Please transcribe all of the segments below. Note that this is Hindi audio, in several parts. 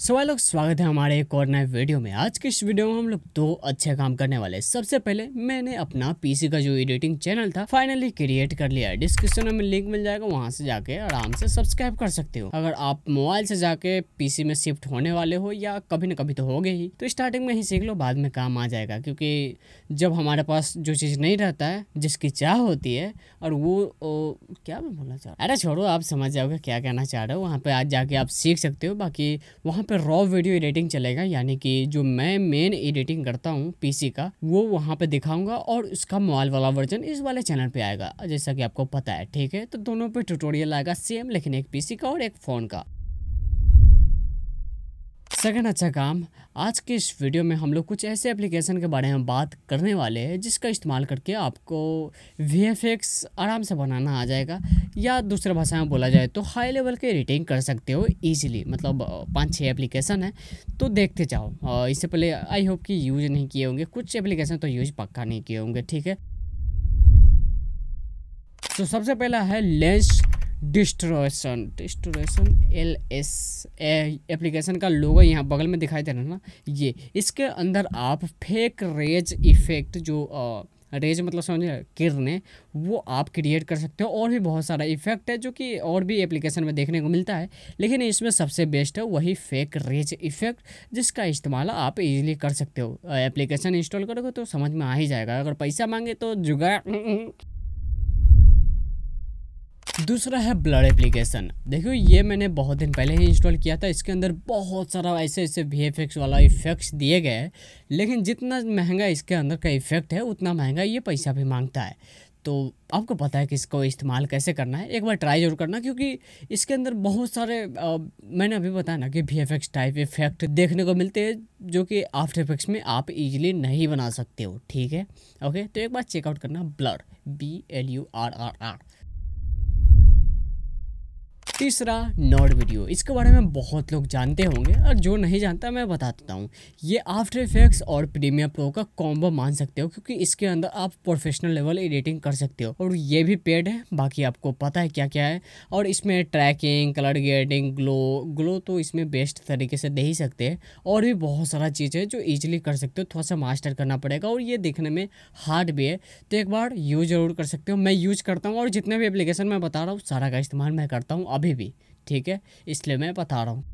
सो so, लोग स्वागत है हमारे एक और नए वीडियो में आज के इस वीडियो में हम लोग दो अच्छे काम करने वाले हैं सबसे पहले मैंने अपना पीसी का जो एडिटिंग चैनल था फाइनली क्रिएट कर लिया है डिस्क्रिप्शन में लिंक मिल जाएगा वहां से जाके आराम से सब्सक्राइब कर सकते हो अगर आप मोबाइल से जाके पीसी में शिफ्ट होने वाले हो या कभी ना कभी तो हो ही तो स्टार्टिंग में ही सीख लो बाद में काम आ जाएगा क्योंकि जब हमारे पास जो चीज़ नहीं रहता है जिसकी चाह होती है और वो क्या मैं बोलना चाह रहा अरे छोड़ो आप समझ जाओगे क्या कहना चाह रहे हो वहाँ पर आज जाके आप सीख सकते हो बाकी वहाँ पे रॉ वीडियो एडिटिंग चलेगा यानी कि जो मैं मेन एडिटिंग करता हूँ पीसी का वो वहाँ पे दिखाऊंगा और उसका मोबाइल वाला वर्जन इस वाले चैनल पे आएगा जैसा कि आपको पता है ठीक है तो दोनों पे ट्यूटोरियल आएगा सेम लेकिन एक पीसी का और एक फ़ोन का सेकेंड अच्छा काम आज के इस वीडियो में हम लोग कुछ ऐसे एप्लीकेशन के बारे में बात करने वाले हैं जिसका इस्तेमाल करके आपको वी आराम से बनाना आ जाएगा या दूसरे भाषा में बोला जाए तो हाई लेवल के एडिटिंग कर सकते हो इजीली मतलब पाँच छः एप्लीकेशन है तो देखते जाओ इससे पहले आई होप कि यूज नहीं किए होंगे कुछ एप्लीकेशन तो यूज पक्का नहीं किए होंगे ठीक है तो सबसे पहला है lens distortion distortion L S application का लोगो यहाँ बगल में दिखाई दे रहा है ना ये इसके अंदर आप फेक रेज इफेक्ट जो आ, रेज मतलब समझे किरने वो आप क्रिएट कर सकते हो और भी बहुत सारा इफेक्ट है जो कि और भी एप्लीकेशन में देखने को मिलता है लेकिन इसमें सबसे बेस्ट है वही फेक रेज इफेक्ट जिसका इस्तेमाल आप इजीली कर सकते हो एप्लीकेशन इंस्टॉल करोगे तो समझ में आ ही जाएगा अगर पैसा मांगे तो जुगाड़ दूसरा है ब्लड एप्लीकेशन देखो ये मैंने बहुत दिन पहले ही इंस्टॉल किया था इसके अंदर बहुत सारा ऐसे ऐसे वी वाला इफ़ेक्ट्स दिए गए हैं लेकिन जितना महंगा इसके अंदर का इफ़ेक्ट है उतना महंगा ये पैसा भी मांगता है तो आपको पता है कि इसको इस्तेमाल कैसे करना है एक बार ट्राई जरूर करना क्योंकि इसके अंदर बहुत सारे आ, मैंने अभी बताया ना कि वी टाइप इफेक्ट देखने को मिलते हैं जो कि आफ्टर इफेक्ट्स में आप इजीली नहीं बना सकते हो ठीक है ओके तो एक बार चेकआउट करना blur B L U R R R तीसरा नॉड वीडियो इसके बारे में बहुत लोग जानते होंगे और जो नहीं जानता मैं बता देता हूँ ये आफ्टर इफेक्ट्स और प्रीमियर प्रो का कॉम्बो मान सकते हो क्योंकि इसके अंदर आप प्रोफेशनल लेवल एडिटिंग कर सकते हो और ये भी पेड है बाकी आपको पता है क्या क्या है और इसमें tracking colour grading glow glow तो इसमें बेस्ट तरीके से दे ही सकते हैं और भी बहुत सारा चीज़ है जो ईजिली कर सकते हो थोड़ा सा मास्टर करना पड़ेगा और ये देखने में हार्ड भी है तो एक बार यूज़ ज़रूर कर सकते हो मैं यूज़ करता हूँ और जितने भी एप्लीकेशन मैं बता रहा हूँ सारा का इस्तेमाल मैं करता हूँ अभी अभी भी ठीक है इसलिए मैं बता रहा हूँ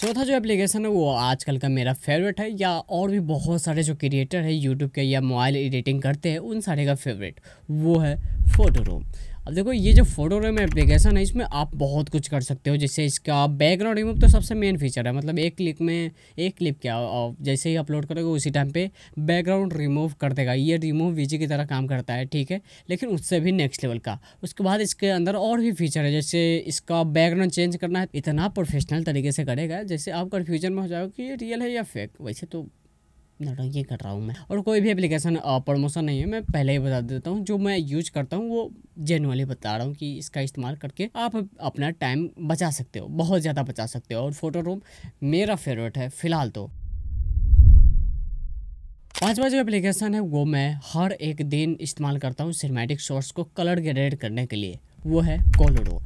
चौथा जो एप्लीकेशन है वो आजकल का मेरा फेवरेट है या और भी बहुत सारे जो क्रिएटर है यूट्यूब के या मोबाइल एडिटिंग करते हैं उन सारे का फेवरेट वो है फ़ोटो रूम अब देखो ये जो फोटो रेम एप्लीकेशन है इसमें आप बहुत कुछ कर सकते हो जैसे इसका बैकग्राउंड रिमूव तो सबसे मेन फीचर है मतलब एक क्लिक में एक क्लिप क्या जैसे ही अपलोड करोगे उसी टाइम पे बैकग्राउंड रिमूव कर देगा ये रिमूव वीजी की तरह काम करता है ठीक है लेकिन उससे भी नेक्स्ट लेवल का उसके बाद इसके अंदर और भी फीचर है जैसे इसका बैकग्राउंड चेंज करना है इतना प्रोफेशनल तरीके से करेगा जैसे आप कन्फ्यूजन में हो जाओ कि ये रियल है या फेक वैसे तो नाटक ये कर रहा हूँ मैं और कोई भी एप्लीकेशन प्रमोशन नहीं है मैं पहले ही बता देता हूँ जो मैं यूज करता हूँ वो जेनुअली बता रहा हूँ कि इसका इस्तेमाल करके आप अपना टाइम बचा सकते हो बहुत ज़्यादा बचा सकते हो और फोटो रूम मेरा फेवरेट है फिलहाल तो पांचवा जो एप्लीकेशन है वो मैं हर एक दिन इस्तेमाल करता हूँ सिनेमेटिक शॉर्ट्स को कलर ग्रेड करने के लिए वो है कोलोडो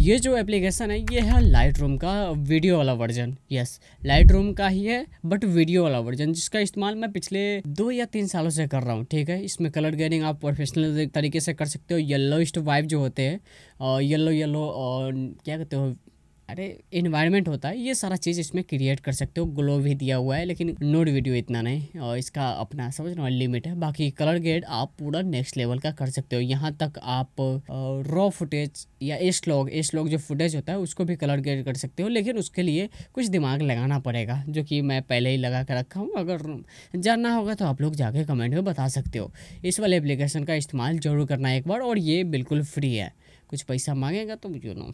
ये जो एप्लीकेशन है ये है लाइट रूम का वीडियो वाला वर्जन यस लाइट रूम का ही है बट वीडियो वाला वर्जन जिसका इस्तेमाल मैं पिछले दो या तीन सालों से कर रहा हूँ ठीक है इसमें कलर गेडिंग आप प्रोफेशनल तरीके से कर सकते हो येलोइस्ट वाइब जो होते हैं येलो येलो और क्या कहते हो अरे इन्वायरमेंट होता है ये सारा चीज़ इसमें क्रिएट कर सकते हो ग्लो भी दिया हुआ है लेकिन नोड वीडियो इतना नहीं और इसका अपना समझ रहे लिमिट है बाकी कलर ग्रेड आप पूरा नेक्स्ट लेवल का कर सकते हो यहाँ तक आप रॉ फुटेज या एस लॉग एस लॉग जो फुटेज होता है उसको भी कलर ग्रेड कर सकते हो लेकिन उसके लिए कुछ दिमाग लगाना पड़ेगा जो कि मैं पहले ही लगा कर रखा हूँ अगर जानना होगा तो आप लोग जाके कमेंट में बता सकते हो इस वाले एप्लीकेशन का इस्तेमाल जरूर करना एक बार और ये बिल्कुल फ्री है कुछ पैसा मांगेगा तो यू नो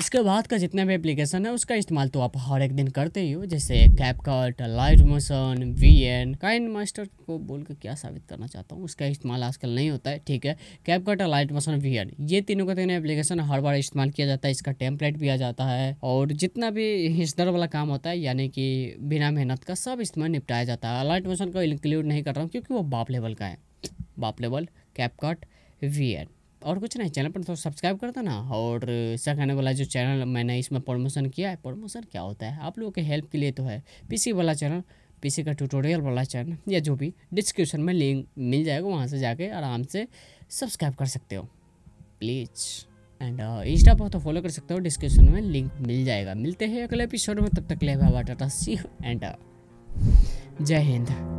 इसके बाद का जितना भी एप्लीकेशन है उसका इस्तेमाल तो आप हर एक दिन करते ही हो जैसे CapCut light motion V N KineMaster को बोल के क्या साबित करना चाहता हूँ उसका इस्तेमाल आजकल नहीं होता है ठीक है कैपकट और लाइट मोशन वी एन ये तीनों का तीनों एप्लीकेशन हर बार इस्तेमाल किया जाता है इसका टेम्पलेट भी आ जाता है और जितना भी हिस्टर वाला काम होता है यानी कि बिना मेहनत का सब इस्तेमाल निपटाया जाता है लाइट मोशन को इंक्लूड नहीं कर रहा हूँ क्योंकि वो बाप लेवल का है बाप लेवल कैपकट वी एन और कुछ नहीं चैनल पर तो सब्सक्राइब कर देना और इसका कहने वाला जो चैनल मैंने इसमें प्रमोशन किया है प्रमोशन क्या होता है आप लोगों के हेल्प के लिए तो है पीसी वाला चैनल पीसी का ट्यूटोरियल वाला चैनल या जो भी डिस्क्रिप्शन में लिंक मिल जाएगा वहाँ से जाके आराम से सब्सक्राइब कर सकते हो प्लीज़ एंड इंस्टा पर तो फॉलो कर सकते हो डिस्क्रिप्शन में लिंक मिल जाएगा मिलते हैं अगले एपिसोड में तब तक ले एंड जय हिंद